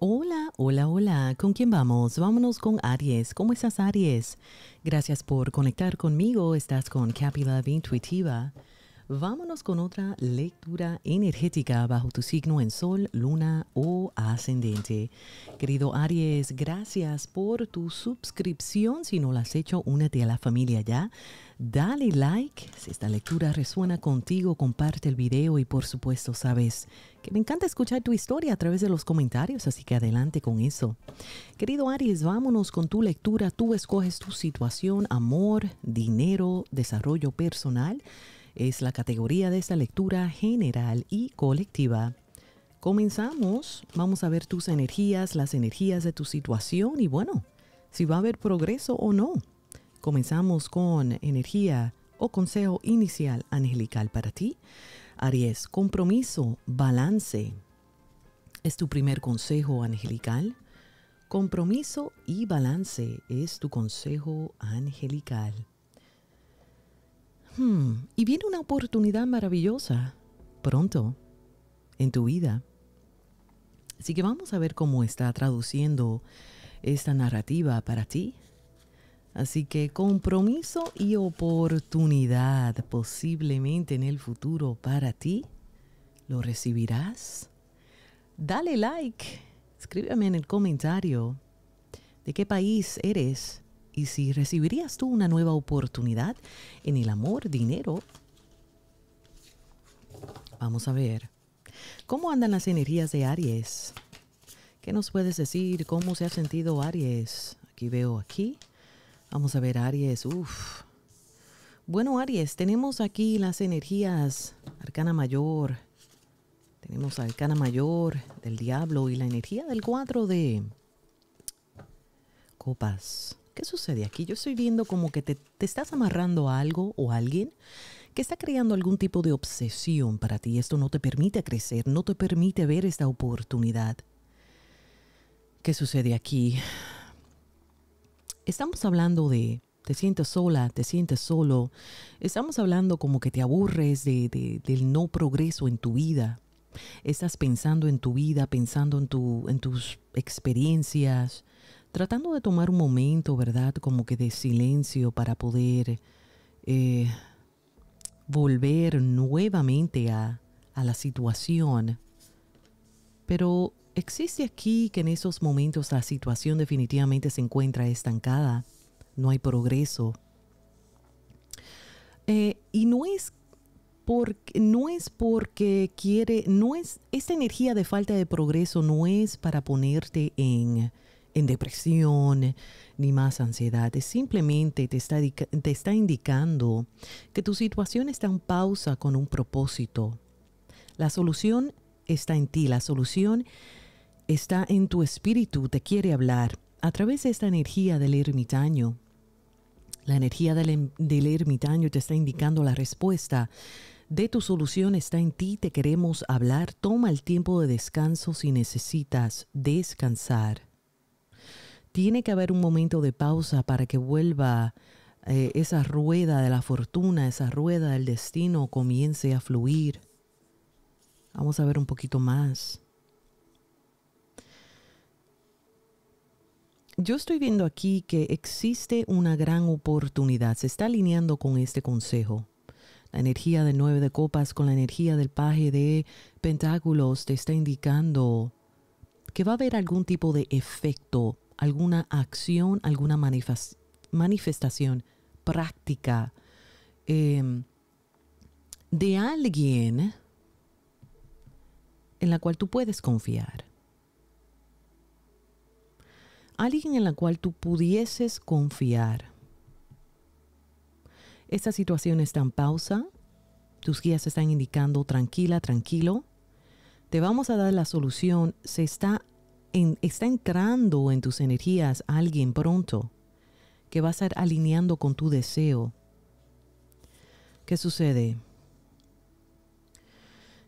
Hola, hola, hola. ¿Con quién vamos? Vámonos con Aries. ¿Cómo estás, Aries? Gracias por conectar conmigo. Estás con Capital Intuitiva. Vámonos con otra lectura energética bajo tu signo en sol, luna o ascendente. Querido Aries, gracias por tu suscripción. Si no lo has hecho, únete a la familia ya. Dale like si esta lectura resuena contigo, comparte el video y por supuesto sabes que me encanta escuchar tu historia a través de los comentarios, así que adelante con eso. Querido Aries, vámonos con tu lectura. Tú escoges tu situación, amor, dinero, desarrollo personal es la categoría de esta lectura general y colectiva. Comenzamos, vamos a ver tus energías, las energías de tu situación y bueno, si va a haber progreso o no. Comenzamos con energía o consejo inicial angelical para ti. Aries, compromiso, balance. Es tu primer consejo angelical. Compromiso y balance es tu consejo angelical. Hmm, y viene una oportunidad maravillosa pronto en tu vida. Así que vamos a ver cómo está traduciendo esta narrativa para ti. Así que compromiso y oportunidad posiblemente en el futuro para ti. ¿Lo recibirás? Dale like. Escríbeme en el comentario de qué país eres y si recibirías tú una nueva oportunidad en el amor, dinero. Vamos a ver. ¿Cómo andan las energías de Aries? ¿Qué nos puedes decir? ¿Cómo se ha sentido Aries? Aquí veo aquí. Vamos a ver Aries. Uf. Bueno, Aries, tenemos aquí las energías Arcana Mayor. Tenemos Arcana Mayor del Diablo y la energía del 4 de Copas. ¿qué sucede aquí? Yo estoy viendo como que te, te estás amarrando a algo o a alguien que está creando algún tipo de obsesión para ti. Esto no te permite crecer, no te permite ver esta oportunidad. ¿Qué sucede aquí? Estamos hablando de te sientes sola, te sientes solo. Estamos hablando como que te aburres del no progreso en tu vida. Estás pensando en tu vida, pensando en, tu, en tus experiencias, tratando de tomar un momento, ¿verdad? Como que de silencio para poder eh, volver nuevamente a, la situación. Pero existe aquí que en esos momentos la situación definitivamente se encuentra estancada, no hay progreso. Eh, y no es porque no es porque quiere, no es esta energía de falta de progreso no es para ponerte en en depresión ni más ansiedad. Simplemente te está, te está indicando que tu situación está en pausa con un propósito. La solución está en ti, la solución está en tu espíritu, te quiere hablar a través de esta energía del ermitaño. La energía del, em, del ermitaño te está indicando la respuesta de tu solución está en ti, te queremos hablar. Toma el tiempo de descanso si necesitas descansar tiene que haber un momento de pausa para que vuelva eh, esa rueda de la fortuna, esa rueda del destino comience a fluir. Vamos a ver un poquito más. Yo estoy viendo aquí que existe una gran oportunidad. Se está alineando con este consejo. La energía del nueve de copas con la energía del paje de pentáculos te está indicando que va a haber algún tipo de efecto alguna acción, alguna manifestación práctica em, de alguien en la cual tú puedes confiar. Alguien en la cual tú pudieses confiar. Esta situación está en pausa. Tus guías están indicando tranquila, tranquilo. Te vamos a dar la solución. Se está está entrando en tus energías alguien pronto que va a estar alineando con tu deseo. ¿Qué sucede?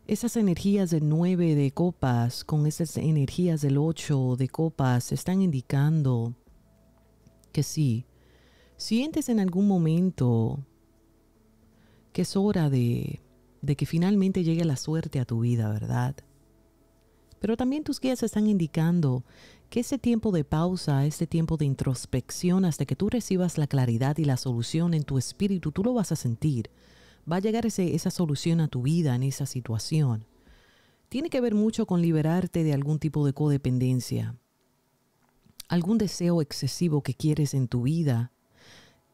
Esas energías del 9 de copas con esas energías del 8 de copas están indicando que sí, sientes en algún momento que es hora de que finalmente llegue la suerte a tu vida, ¿verdad? Pero también tus guías están indicando que ese tiempo de pausa, ese tiempo de introspección, hasta que tú recibas la claridad y la solución en tu espíritu, tú lo vas a sentir. Va a llegar ese, esa solución a tu vida en esa situación. Tiene que ver mucho con liberarte de algún tipo de codependencia, algún deseo excesivo que quieres en tu vida.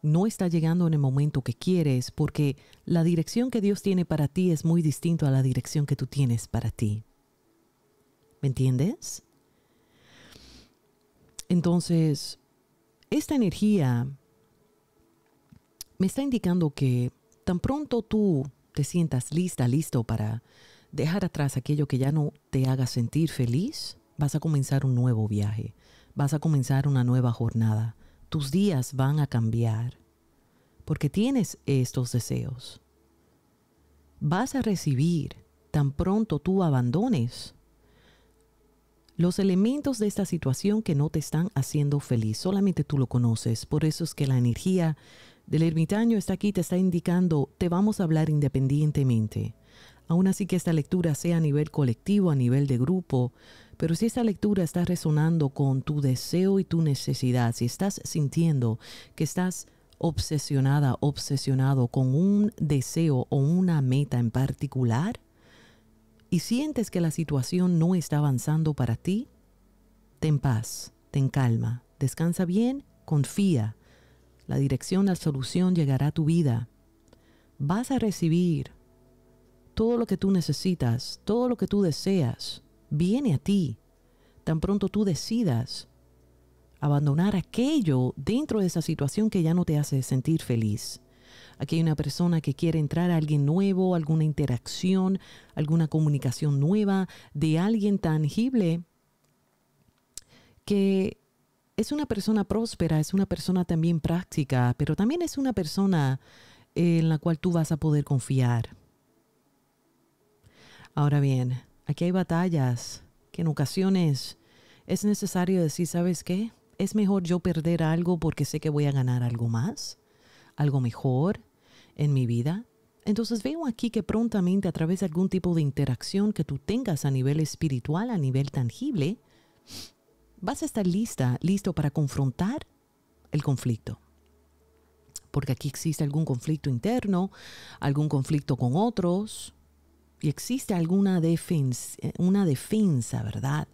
No está llegando en el momento que quieres porque la dirección que Dios tiene para ti es muy distinto a la dirección que tú tienes para ti. ¿Me entiendes? Entonces, esta energía me está indicando que tan pronto tú te sientas lista, listo para dejar atrás aquello que ya no te haga sentir feliz, vas a comenzar un nuevo viaje, vas a comenzar una nueva jornada, tus días van a cambiar, porque tienes estos deseos. Vas a recibir tan pronto tú abandones los elementos de esta situación que no te están haciendo feliz. Solamente tú lo conoces. Por eso es que la energía del ermitaño está aquí, te está indicando, te vamos a hablar independientemente. Aún así que esta lectura sea a nivel colectivo, a nivel de grupo, pero si esta lectura está resonando con tu deseo y tu necesidad, si estás sintiendo que estás obsesionada, obsesionado con un deseo o una meta en particular, y sientes que la situación no está avanzando para ti, ten paz, ten calma, descansa bien, confía. La dirección, la solución llegará a tu vida. Vas a recibir todo lo que tú necesitas, todo lo que tú deseas, viene a ti. Tan pronto tú decidas abandonar aquello dentro de esa situación que ya no te hace sentir feliz. Aquí hay una persona que quiere entrar, a alguien nuevo, alguna interacción, alguna comunicación nueva de alguien tangible que es una persona próspera, es una persona también práctica, pero también es una persona eh, en la cual tú vas a poder confiar. Ahora bien, aquí hay batallas que en ocasiones es necesario decir, ¿sabes qué? Es mejor yo perder algo porque sé que voy a ganar algo más algo mejor en mi vida. Entonces veo aquí que prontamente a través de algún tipo de interacción que tú tengas a nivel espiritual, a nivel tangible, vas a estar lista, listo para confrontar el conflicto. Porque aquí existe algún conflicto interno, algún conflicto con otros, y existe alguna defensa, eh, una defensa, ¿verdad?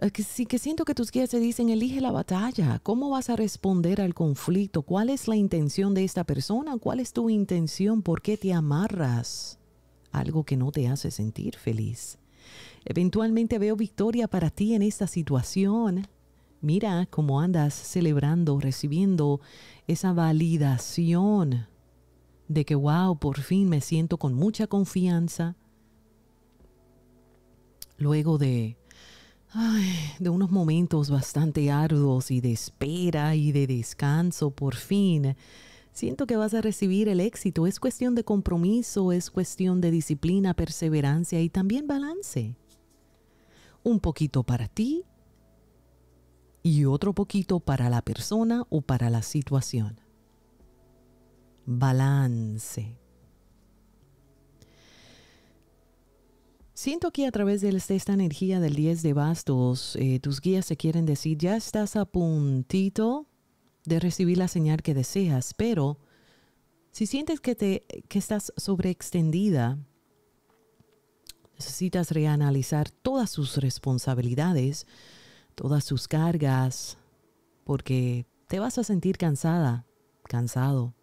Eh, que, sí, que siento que tus guías te dicen, elige la batalla, ¿cómo vas a responder al conflicto? ¿Cuál es la intención de esta persona? ¿Cuál es tu intención? ¿Por qué te amarras? Algo que no te hace sentir feliz. Eventualmente veo victoria para ti en esta situación. Mira cómo andas celebrando, recibiendo esa validación de que, wow, por fin me siento con mucha confianza. Luego de ay, de unos momentos bastante arduos y de espera y de descanso por fin. Siento que vas a recibir el éxito. Es cuestión de compromiso, es cuestión de disciplina, perseverancia y también balance. Un poquito para ti y otro poquito para la persona o para la situación. Balance. Siento que a través de este, esta energía del 10 de bastos, eh, tus guías se quieren decir, ya estás a puntito de recibir la señal que deseas, pero si sientes que, te, que estás sobreextendida, necesitas reanalizar todas sus responsabilidades, todas sus cargas, porque te vas a sentir cansada, cansado.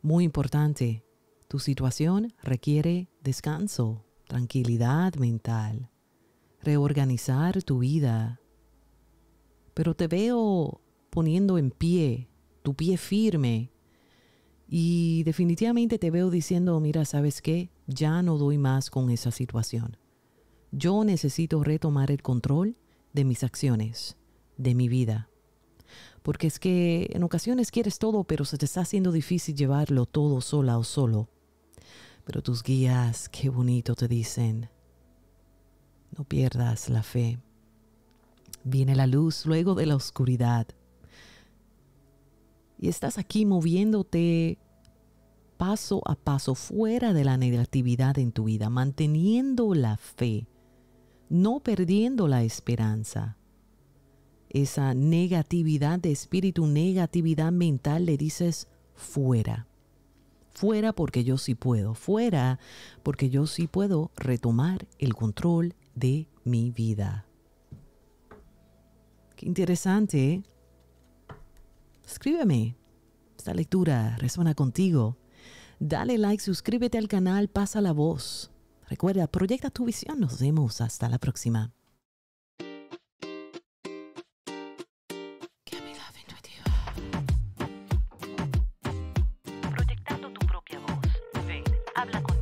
Muy importante, tu situación requiere descanso tranquilidad mental, reorganizar tu vida. Pero te veo poniendo en pie, tu pie firme, y definitivamente te veo diciendo, mira, ¿sabes qué? Ya no doy más con esa situación. Yo necesito retomar el control de mis acciones, de mi vida. Porque es que en ocasiones quieres todo, pero se te está haciendo difícil llevarlo todo sola o solo. Pero tus guías, qué bonito te dicen, no pierdas la fe. Viene la luz luego de la oscuridad. Y estás aquí moviéndote paso a paso fuera de la negatividad en tu vida, manteniendo la fe, no perdiendo la esperanza. Esa negatividad de espíritu, negatividad mental, le dices fuera. Fuera porque yo sí puedo. Fuera porque yo sí puedo retomar el control de mi vida. Qué interesante. ¿eh? Escríbeme. Esta lectura resuena contigo. Dale like, suscríbete al canal, pasa la voz. Recuerda, proyecta tu visión. Nos vemos hasta la próxima. habla